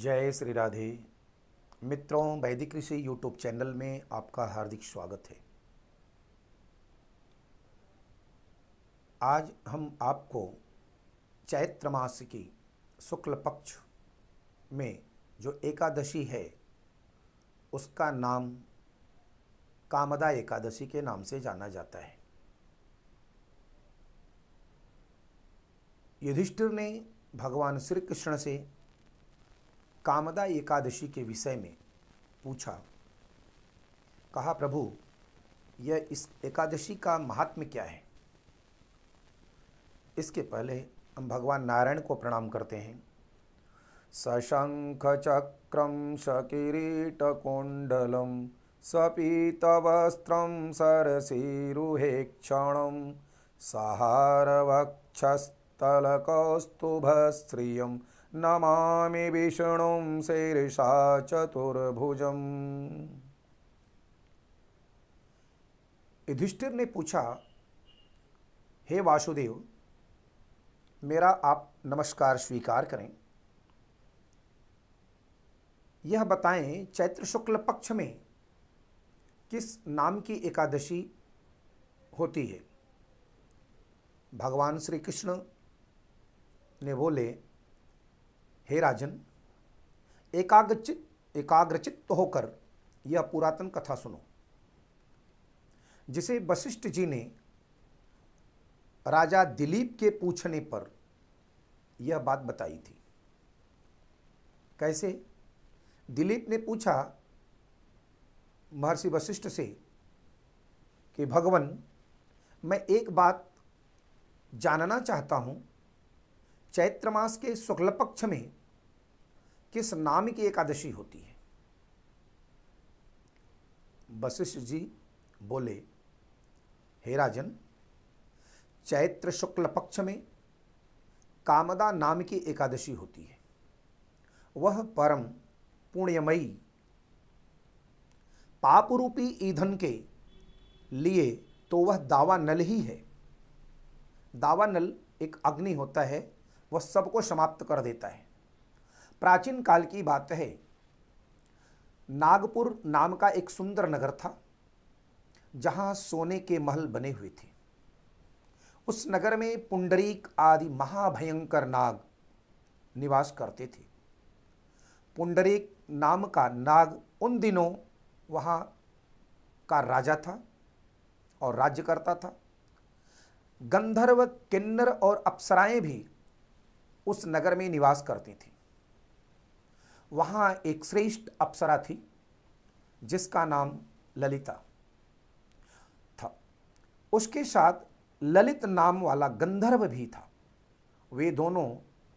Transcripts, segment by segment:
जय श्री राधे मित्रों वैदिक ऋषि यूट्यूब चैनल में आपका हार्दिक स्वागत है आज हम आपको चैत्र मास की शुक्ल पक्ष में जो एकादशी है उसका नाम कामदा एकादशी के नाम से जाना जाता है युधिष्ठिर ने भगवान श्री कृष्ण से कामदा एकादशी के विषय में पूछा कहा प्रभु यह इस एकादशी का महात्म्य क्या है इसके पहले हम भगवान नारायण को प्रणाम करते हैं सशंख चक्रम सपीत वस्त्र सकिरीटकुंडलम सपीतवस्त्रम सरसीरुहेक्षणम सहारवक्षस्तलकौस्तुभश्रियम नमा विष्णु शीर्षा चतुर्भुज युधिष्ठिर ने पूछा हे वासुदेव मेरा आप नमस्कार स्वीकार करें यह बताएं चैत्र शुक्ल पक्ष में किस नाम की एकादशी होती है भगवान श्री कृष्ण ने बोले हे राजन एकाग्रचित एकाग्रचित तो होकर यह पुरातन कथा सुनो जिसे वशिष्ठ जी ने राजा दिलीप के पूछने पर यह बात बताई थी कैसे दिलीप ने पूछा महर्षि वशिष्ठ से कि भगवान मैं एक बात जानना चाहता हूँ चैत्र मास के शुक्ल पक्ष में किस नाम की एकादशी होती है वशिष्ठ जी बोले हे राजन चैत्र शुक्ल पक्ष में कामदा नाम की एकादशी होती है वह परम पुण्यमयी पापरूपी ईंधन के लिए तो वह दावानल ही है दावानल एक अग्नि होता है वह सबको समाप्त कर देता है प्राचीन काल की बात है नागपुर नाम का एक सुंदर नगर था जहाँ सोने के महल बने हुए थे उस नगर में पुंडरीक आदि महाभयंकर नाग निवास करते थे पुंडरीक नाम का नाग उन दिनों वहाँ का राजा था और राज्य करता था गंधर्व किन्नर और अप्सराएं भी उस नगर में निवास करती थी वहाँ एक श्रेष्ठ अप्सरा थी जिसका नाम ललिता था उसके साथ ललित नाम वाला गंधर्व भी था वे दोनों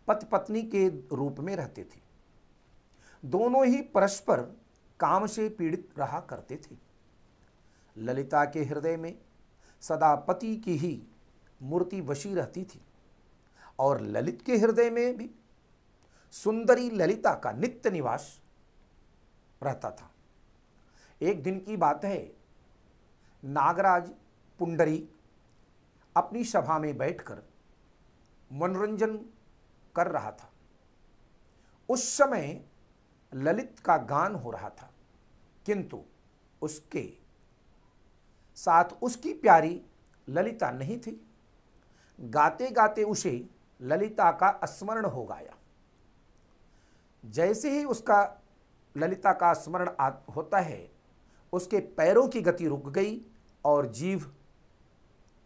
पति पत्नी के रूप में रहते थे दोनों ही परस्पर काम से पीड़ित रहा करते थे ललिता के हृदय में सदा पति की ही मूर्ति बसी रहती थी और ललित के हृदय में भी सुंदरी ललिता का नित्य निवास रहता था एक दिन की बात है नागराज पुंडरी अपनी सभा में बैठकर मनोरंजन कर रहा था उस समय ललित का गान हो रहा था किंतु उसके साथ उसकी प्यारी ललिता नहीं थी गाते गाते उसे ललिता का स्मरण हो गया जैसे ही उसका ललिता का स्मरण होता है उसके पैरों की गति रुक गई और जीव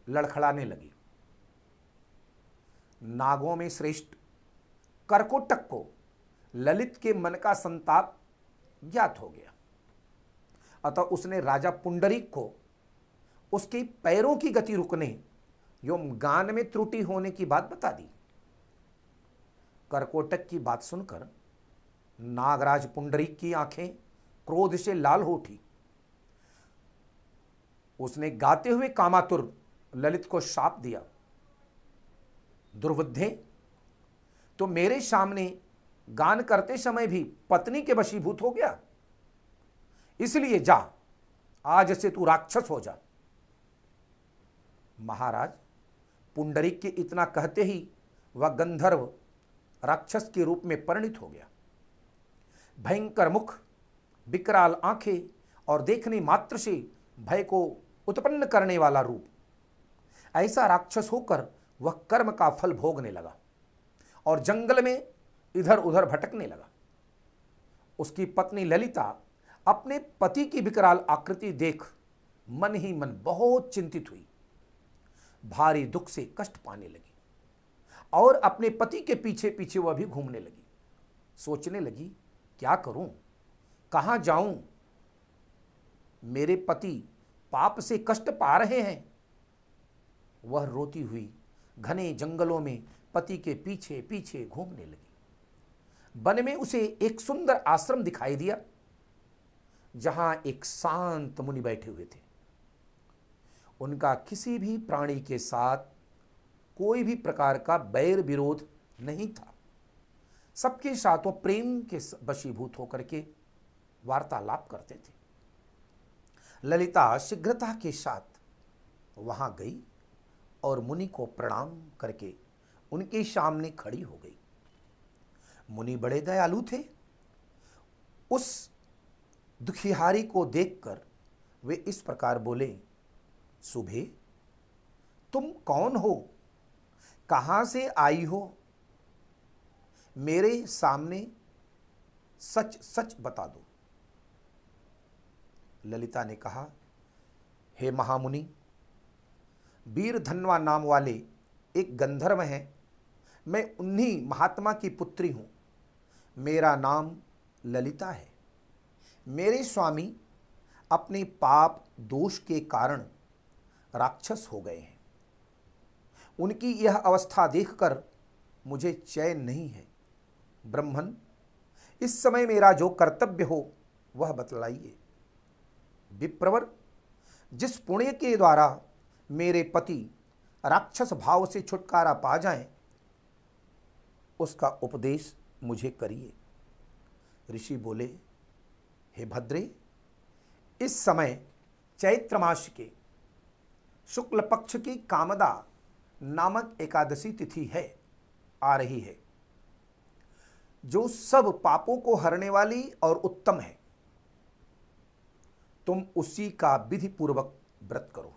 लड़खड़ाने लगी नागों में श्रेष्ठ कर्कोटक को ललित के मन का संताप ज्ञात हो गया अतः उसने राजा पुंडरीक को उसके पैरों की गति रुकने एवं गान में त्रुटि होने की बात बता दी कर्कोटक की बात सुनकर नागराज पुंडरीक की आंखें क्रोध से लाल हो उठी उसने गाते हुए कामातुर ललित को शाप दिया दुर्बुद्धे तो मेरे सामने गान करते समय भी पत्नी के वशीभूत हो गया इसलिए जा आज से तू राक्षस हो जा महाराज पुंडरीक के इतना कहते ही वह गंधर्व राक्षस के रूप में परिणित हो गया भयंकर मुख विकराल आंखें और देखने मात्र से भय को उत्पन्न करने वाला रूप ऐसा राक्षस होकर वह कर्म का फल भोगने लगा और जंगल में इधर उधर भटकने लगा उसकी पत्नी ललिता अपने पति की विकराल आकृति देख मन ही मन बहुत चिंतित हुई भारी दुख से कष्ट पाने लगी और अपने पति के पीछे पीछे वह भी घूमने लगी सोचने लगी क्या करूं कहां जाऊं मेरे पति पाप से कष्ट पा रहे हैं वह रोती हुई घने जंगलों में पति के पीछे पीछे घूमने लगी वन में उसे एक सुंदर आश्रम दिखाई दिया जहां एक शांत मुनि बैठे हुए थे उनका किसी भी प्राणी के साथ कोई भी प्रकार का बैर विरोध नहीं था सबके साथ वो प्रेम के बशीभूत होकर के वार्तालाप करते थे ललिता शीघ्रता के साथ वहां गई और मुनि को प्रणाम करके उनके सामने खड़ी हो गई मुनि बड़े दयालु थे उस दुखिहारी को देखकर वे इस प्रकार बोले सुबह तुम कौन हो कहाँ से आई हो मेरे सामने सच सच बता दो ललिता ने कहा हे महामुनि वीर धनवा नाम वाले एक गंधर्व हैं मैं उन्हीं महात्मा की पुत्री हूँ मेरा नाम ललिता है मेरे स्वामी अपने पाप दोष के कारण राक्षस हो गए हैं उनकी यह अवस्था देखकर मुझे चैन नहीं है ब्रह्मन इस समय मेरा जो कर्तव्य हो वह बतलाइए विप्रवर जिस पुण्य के द्वारा मेरे पति राक्षस भाव से छुटकारा पा जाए उसका उपदेश मुझे करिए ऋषि बोले हे भद्रे इस समय चैत्र मास के शुक्ल पक्ष की कामदा नामक एकादशी तिथि है आ रही है जो सब पापों को हरने वाली और उत्तम है तुम उसी का विधि पूर्वक व्रत करो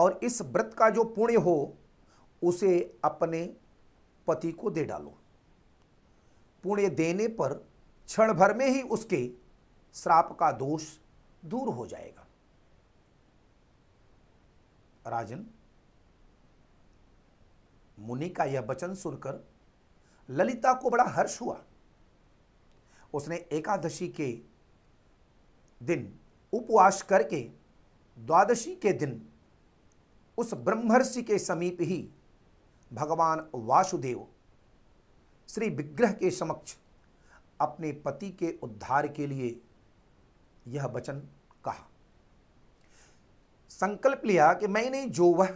और इस व्रत का जो पुण्य हो उसे अपने पति को दे डालो पुण्य देने पर क्षण भर में ही उसके श्राप का दोष दूर हो जाएगा राजन मुनि का यह वचन सुनकर ललिता को बड़ा हर्ष हुआ उसने एकादशी के दिन उपवास करके द्वादशी के दिन उस ब्रह्मर्षि के समीप ही भगवान वासुदेव श्री विग्रह के समक्ष अपने पति के उद्धार के लिए यह वचन कहा संकल्प लिया कि मैंने जो वह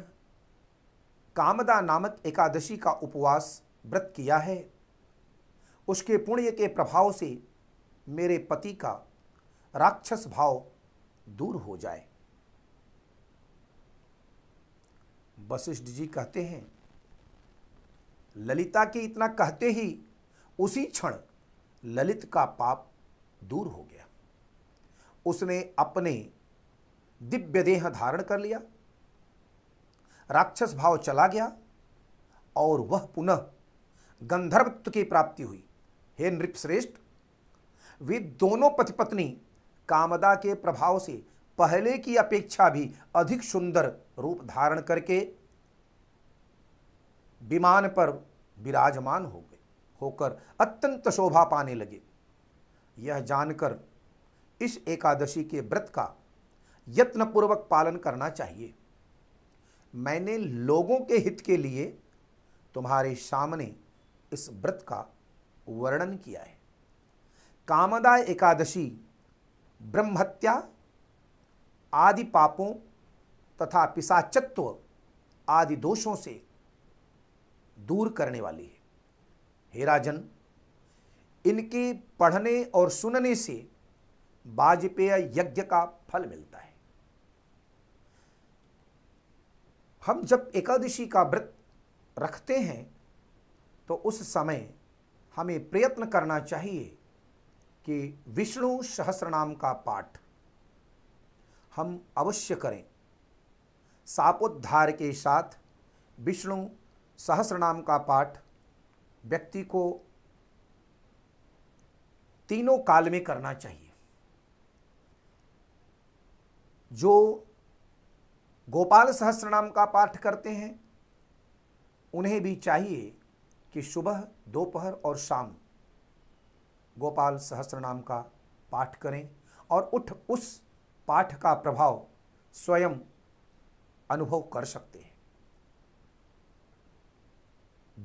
कामदा नामक एकादशी का उपवास व्रत किया है उसके पुण्य के प्रभाव से मेरे पति का राक्षस भाव दूर हो जाए वशिष्ठ जी कहते हैं ललिता के इतना कहते ही उसी क्षण ललित का पाप दूर हो गया उसने अपने दिव्य देह धारण कर लिया राक्षस भाव चला गया और वह पुनः गंधर्वत्व की प्राप्ति हुई हे नृपश्रेष्ठ वे दोनों पति पत्नी कामदा के प्रभाव से पहले की अपेक्षा भी अधिक सुंदर रूप धारण करके विमान पर विराजमान हो गए होकर अत्यंत शोभा पाने लगे यह जानकर इस एकादशी के व्रत का यत्नपूर्वक पालन करना चाहिए मैंने लोगों के हित के लिए तुम्हारे सामने इस व्रत का वर्णन किया है कामदा एकादशी ब्रह्महत्या आदि पापों तथा पिसाचत्व आदि दोषों से दूर करने वाली है हे राजन इनके पढ़ने और सुनने से वाजपेय यज्ञ का फल मिलता है हम जब एकादशी का व्रत रखते हैं तो उस समय हमें प्रयत्न करना चाहिए कि विष्णु सहस्रनाम का पाठ हम अवश्य करें सापोद्धार के साथ विष्णु सहस्रनाम का पाठ व्यक्ति को तीनों काल में करना चाहिए जो गोपाल सहस्रनाम का पाठ करते हैं उन्हें भी चाहिए कि सुबह दोपहर और शाम गोपाल सहस्रनाम का पाठ करें और उठ उस पाठ का प्रभाव स्वयं अनुभव कर सकते हैं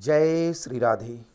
जय श्री राधे